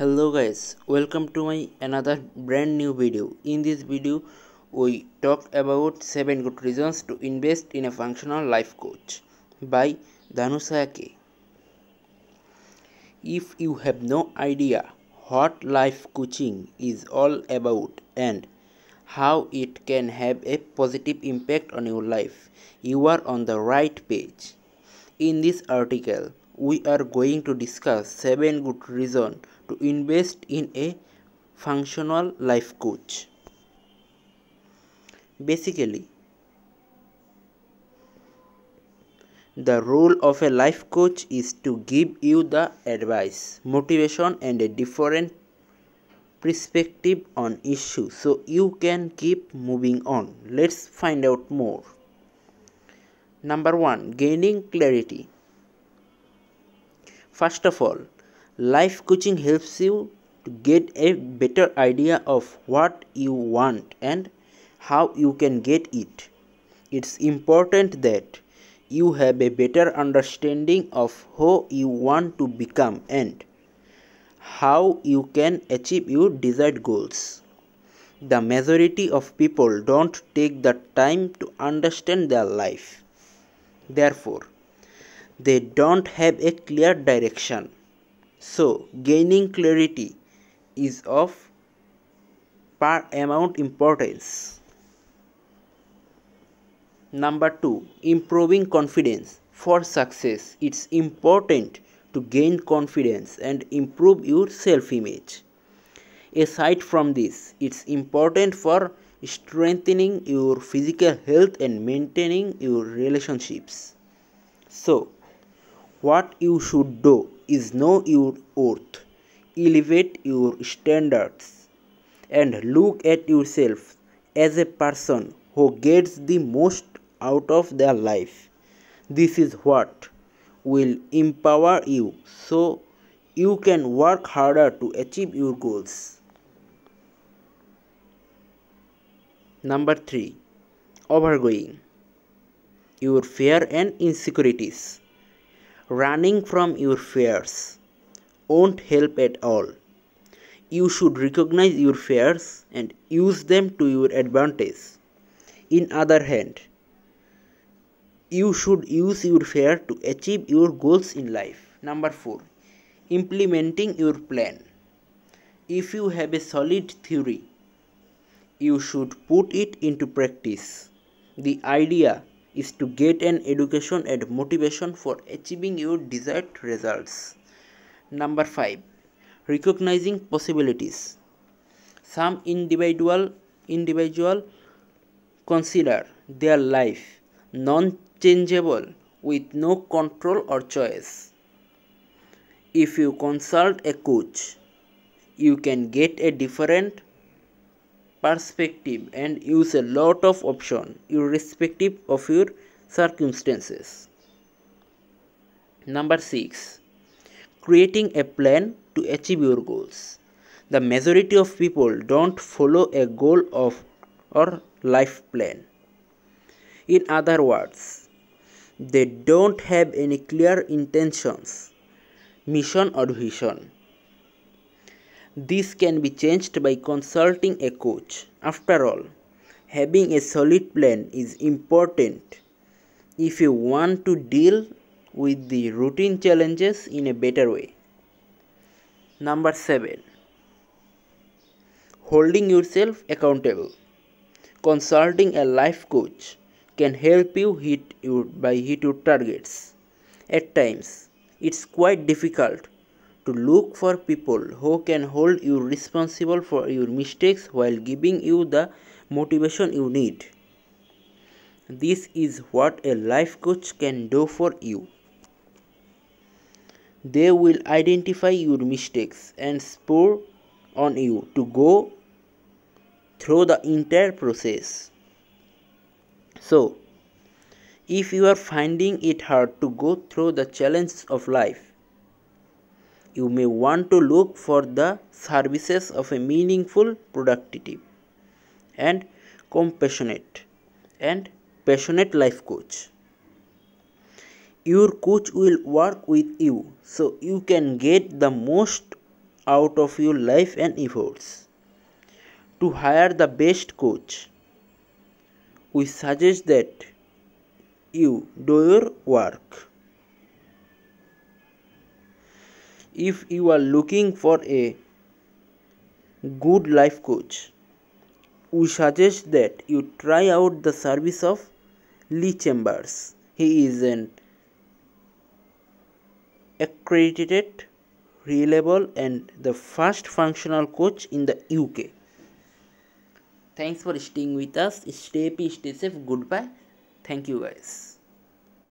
hello guys welcome to my another brand new video in this video we talk about seven good reasons to invest in a functional life coach by dhanusayake if you have no idea what life coaching is all about and how it can have a positive impact on your life you are on the right page in this article we are going to discuss seven good reasons to invest in a functional life coach basically the role of a life coach is to give you the advice motivation and a different perspective on issues so you can keep moving on let's find out more number 1 gaining clarity first of all Life coaching helps you to get a better idea of what you want and how you can get it. It's important that you have a better understanding of who you want to become and how you can achieve your desired goals. The majority of people don't take the time to understand their life. Therefore, they don't have a clear direction. So gaining clarity is of paramount importance. Number 2. Improving confidence. For success, it's important to gain confidence and improve your self-image. Aside from this, it's important for strengthening your physical health and maintaining your relationships. So, what you should do is know your worth. Elevate your standards and look at yourself as a person who gets the most out of their life. This is what will empower you so you can work harder to achieve your goals. Number 3 Overgoing Your fear and insecurities running from your fears won't help at all. You should recognize your fears and use them to your advantage. In other hand, you should use your fear to achieve your goals in life. Number 4. Implementing your plan. If you have a solid theory, you should put it into practice. The idea is to get an education and motivation for achieving your desired results. Number 5. Recognizing possibilities. Some individual individual consider their life non-changeable with no control or choice. If you consult a coach, you can get a different perspective and use a lot of option irrespective of your circumstances. Number 6. Creating a plan to achieve your goals. The majority of people don't follow a goal of or life plan. In other words, they don't have any clear intentions, mission or vision. This can be changed by consulting a coach. After all, having a solid plan is important if you want to deal with the routine challenges in a better way. Number 7. Holding yourself accountable. Consulting a life coach can help you hit your, by hit your targets. At times, it's quite difficult to look for people who can hold you responsible for your mistakes while giving you the motivation you need. This is what a life coach can do for you. They will identify your mistakes and spur on you to go through the entire process. So, if you are finding it hard to go through the challenges of life, you may want to look for the services of a meaningful, productive, and compassionate and passionate life coach. Your coach will work with you so you can get the most out of your life and efforts. To hire the best coach, we suggest that you do your work. if you are looking for a good life coach we suggest that you try out the service of lee chambers he is an accredited reliable and the first functional coach in the uk thanks for staying with us stay happy stay safe goodbye thank you guys